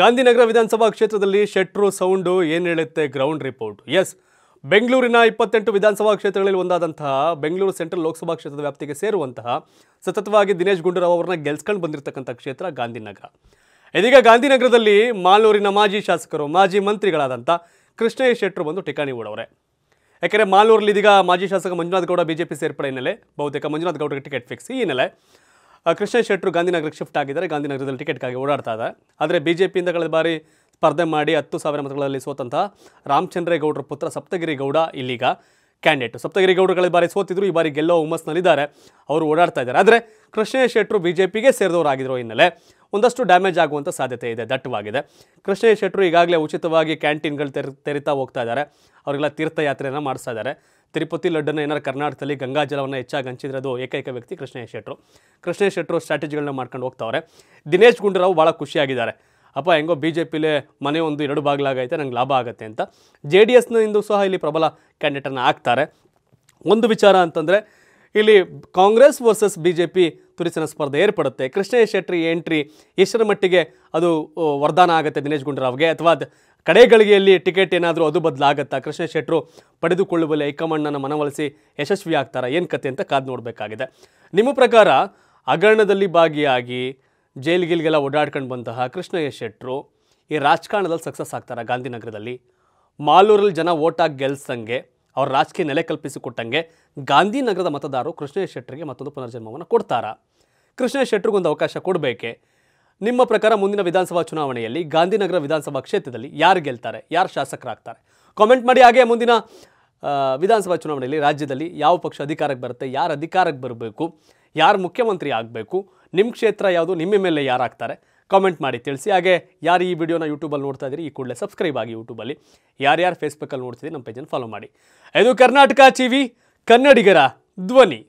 ಗಾಂಧಿನಗರ ವಿಧಾನಸಭಾ ಕ್ಷೇತ್ರದಲ್ಲಿ ಶೆಟ್ರು ಸೌಂಡು ಏನು ಹೇಳುತ್ತೆ ಗ್ರೌಂಡ್ ರಿಪೋರ್ಟ್ ಎಸ್ ಬೆಂಗಳೂರಿನ ಇಪ್ಪತ್ತೆಂಟು ವಿಧಾನಸಭಾ ಕ್ಷೇತ್ರಗಳಲ್ಲಿ ಒಂದಾದಂತಹ ಬೆಂಗಳೂರು ಸೆಂಟ್ರಲ್ ಲೋಕಸಭಾ ಕ್ಷೇತ್ರದ ವ್ಯಾಪ್ತಿಗೆ ಸೇರುವಂತಹ ಸತತವಾಗಿ ದಿನೇಶ್ ಗುಂಡೂರಾವ್ ಅವರನ್ನ ಗೆಲ್ಸ್ಕೊಂಡು ಬಂದಿರತಕ್ಕಂಥ ಕ್ಷೇತ್ರ ಗಾಂಧಿನಗರ ಇದೀಗ ಗಾಂಧಿನಗರದಲ್ಲಿ ಮಾಲೂರಿನ ಮಾಜಿ ಶಾಸಕರು ಮಾಜಿ ಮಂತ್ರಿಗಳಾದಂಥ ಕೃಷ್ಣಯ್ಯ ಶೆಟ್ರು ಬಂದು ಠಿಕಾಣಿ ಓಡವರೆ ಯಾಕೆಂದರೆ ಮಾಲೂರಲ್ಲಿ ಇದೀಗ ಮಾಜಿ ಶಾಸಕ ಮಂಜುನಾಥ್ ಗೌಡ ಬಿಜೆಪಿ ಸೇರ್ಪಡೆ ಹಿನ್ನೆಲೆ ಬಹುತೇಕ ಮಂಜುನಾಥ್ ಗೌಡರಿಗೆ ಟಿಕೆಟ್ ಫಿಕ್ಸ್ ಈ ಹಿನ್ನೆಲೆ ಕೃಷ್ಣ ಶೆಟ್ಟರು ಗಾಂಧಿನಗರಕ್ಕೆ ಶಿಫ್ಟ್ ಆಗಿದ್ದಾರೆ ಗಾಂಧಿನಗರದಲ್ಲಿ ಟಿಕೆಟ್ಗಾಗಿ ಓಡಾಡ್ತಾ ಇದೆ ಆದರೆ ಬಿ ಜೆ ಪಿಯಿಂದ ಕಳೆದ ಬಾರಿ ಸ್ಪರ್ಧೆ ಮಾಡಿ ಹತ್ತು ಸಾವಿರ ಮತಗಳಲ್ಲಿ ಸೋತಂಥ ರಾಮಚಂದ್ರೇಗೌಡರ ಪುತ್ರ ಸಪ್ತಗಿರಿ ಗೌಡ ಕ್ಯಾಂಡಿಡೇಟ್ ಸಪ್ತಗಿರಿ ಗೌಡರುಗಳ ಬಾರಿ ಸೋತಿದ್ರು ಈ ಬಾರಿ ಗೆಲ್ಲೋ ಹುಮ್ಮಸ್ನಲ್ಲಿದ್ದಾರೆ ಅವರು ಓಡಾಡ್ತಾ ಇದ್ದಾರೆ ಆದರೆ ಕೃಷ್ಣ ಶೆಟ್ಟರು ಬಿ ಜೆ ಪಿಗೆ ಸೇರಿದವರಾಗಿರೋ ಹಿನ್ನೆಲೆ ಒಂದಷ್ಟು ಡ್ಯಾಮೇಜ್ ಆಗುವಂಥ ಸಾಧ್ಯತೆ ಇದೆ ದಟ್ಟವಾಗಿದೆ ಕೃಷ್ಣ ಶೆಟ್ಟರು ಈಗಾಗಲೇ ಉಚಿತವಾಗಿ ಕ್ಯಾಂಟೀನ್ಗಳು ತೆರಿ ತೆರಿತಾ ಹೋಗ್ತಾ ಇದ್ದಾರೆ ಅವರಿಗೆಲ್ಲ ತೀರ್ಥಯಾತ್ರೆಯನ್ನು ಮಾಡಿಸ್ತಾ ಇದ್ದಾರೆ ತಿರುಪತಿ ಲಡ್ಡನ್ನು ಏನಾರು ಕರ್ನಾಟಕದಲ್ಲಿ ಗಂಗಾಜಲವನ್ನು ಹೆಚ್ಚಾಗಿ ಹಂಚಿದ್ರೋದು ಏಕೈಕ ವ್ಯಕ್ತಿ ಕೃಷ್ಣ ಶೆಟ್ಟರು ಕೃಷ್ಣ ಶೆಟ್ಟರು ಸ್ಟ್ರಾಟಜಿಗಳನ್ನ ಮಾಡ್ಕೊಂಡು ಹೋಗ್ತಾವ್ರೆ ದಿನೇಶ್ ಗುಂಡೂರಾವ್ ಭಾಳ ಖುಷಿಯಾಗಿದ್ದಾರೆ ಅಪ್ಪ ಹೆಂಗೋ ಬಿ ಜೆ ಪಿಲೇ ಮನೆ ಒಂದು ಎರಡು ಬಾಗಿಲಾಗೈತೆ ನಂಗೆ ಲಾಭ ಆಗುತ್ತೆ ಅಂತ ಜೆ ಡಿ ಎಸ್ನಿಂದ ಸಹ ಇಲ್ಲಿ ಪ್ರಬಲ ಕ್ಯಾಂಡಿಡೇಟನ್ನು ಆಗ್ತಾರೆ ಒಂದು ವಿಚಾರ ಅಂತಂದರೆ ಇಲ್ಲಿ Congress versus B J P ತುರಿಸಿನ ಸ್ಪರ್ಧೆ ಏರ್ಪಡುತ್ತೆ ಕೃಷ್ಣ ಶೆಟ್ಟಿ ಎಂಟ್ರಿ ಎಷ್ಟರ ಮಟ್ಟಿಗೆ ಅದು ವರದಾನ ಆಗುತ್ತೆ ದಿನೇಶ್ ಗುಂಡೂರಾವ್ಗೆ ಅಥವಾ ಕಡೆ ಗಳಿಗೆಯಲ್ಲಿ ಟಿಕೆಟ್ ಏನಾದರೂ ಅದು ಬದಲಾಗುತ್ತಾ ಕೃಷ್ಣ ಶೆಟ್ಟರು ಪಡೆದುಕೊಳ್ಳುವಲ್ಲಿ ಹೈಕಮಾಂಡ್ನ ಮನವೊಲಿಸಿ ಯಶಸ್ವಿ ಆಗ್ತಾರಾ ಏನು ಕತೆ ಅಂತ ಕಾದು ನೋಡಬೇಕಾಗಿದೆ ನಿಮ್ಮ ಪ್ರಕಾರ ಹಗರಣದಲ್ಲಿ ಭಾಗಿಯಾಗಿ ಗಿಲ್ಗೆಲ್ಲ ಓಡಾಡ್ಕೊಂಡು ಬಂತಹ ಕೃಷ್ಣಯ್ಯ ಶೆಟ್ಟರು ಈ ರಾಜಕಾರಣದಲ್ಲಿ ಸಕ್ಸಸ್ ಆಗ್ತಾರೆ ಗಾಂಧಿನಗರದಲ್ಲಿ ಮಾಲೂರಲ್ಲಿ ಜನ ಓಟಾಗಿ ಗೆಲ್ಸಂಗೆ ಅವ್ರ ರಾಜಕೀಯ ನೆಲೆ ಕಲ್ಪಿಸಿಕೊಟ್ಟಂಗೆ ಗಾಂಧಿನಗರದ ಮತದಾರರು ಕೃಷ್ಣಯ್ಯ ಶೆಟ್ಟರಿಗೆ ಮತ್ತೊಂದು ಪುನರ್ಜನ್ಮವನ್ನು ಕೊಡ್ತಾರಾ ಕೃಷ್ಣಯ್ಯ ಶೆಟ್ಟರಿಗೊಂದು ಅವಕಾಶ ಕೊಡಬೇಕೆ ನಿಮ್ಮ ಪ್ರಕಾರ ಮುಂದಿನ ವಿಧಾನಸಭಾ ಚುನಾವಣೆಯಲ್ಲಿ ಗಾಂಧಿನಗರ ವಿಧಾನಸಭಾ ಕ್ಷೇತ್ರದಲ್ಲಿ ಯಾರು ಗೆಲ್ತಾರೆ ಯಾರು ಶಾಸಕರಾಗ್ತಾರೆ ಕಾಮೆಂಟ್ ಮಾಡಿ ಹಾಗೆ ಮುಂದಿನ ವಿಧಾನಸಭಾ ಚುನಾವಣೆಯಲ್ಲಿ ರಾಜ್ಯದಲ್ಲಿ ಯಾವ ಪಕ್ಷ ಅಧಿಕಾರಕ್ಕೆ ಬರುತ್ತೆ ಯಾರು ಅಧಿಕಾರಕ್ಕೆ ಬರಬೇಕು ಯಾರು ಮುಖ್ಯಮಂತ್ರಿ ಆಗಬೇಕು ನಿಮ್ಮ ಕ್ಷೇತ್ರ ಯಾವುದು ನಿಮ್ಮ ಮೇಲೆ ಯಾರಾಗ್ತಾರೆ ಕಾಮೆಂಟ್ ಮಾಡಿ ತಿಳಿಸಿ ಹಾಗೆ ಯಾರು ಈ ವಿಡಿಯೋನ ಯೂಟ್ಯೂಬಲ್ಲಿ ನೋಡ್ತಾ ಇದ್ದೀರಿ ಈ ಕೂಡಲೇ ಸಬ್ಸ್ಕ್ರೈಬ್ ಆಗಿ ಯೂಟ್ಯೂಬಲ್ಲಿ ಯಾರ್ಯಾರು ಫೇಸ್ಬುಕ್ಕಲ್ಲಿ ನೋಡ್ತಿದ್ದೀರಿ ನಮ್ಮ ಪೇಜನ್ನು ಫಾಲೋ ಮಾಡಿ ಇದು ಕರ್ನಾಟಕ ವಿ ಕನ್ನಡಿಗರ ಧ್ವನಿ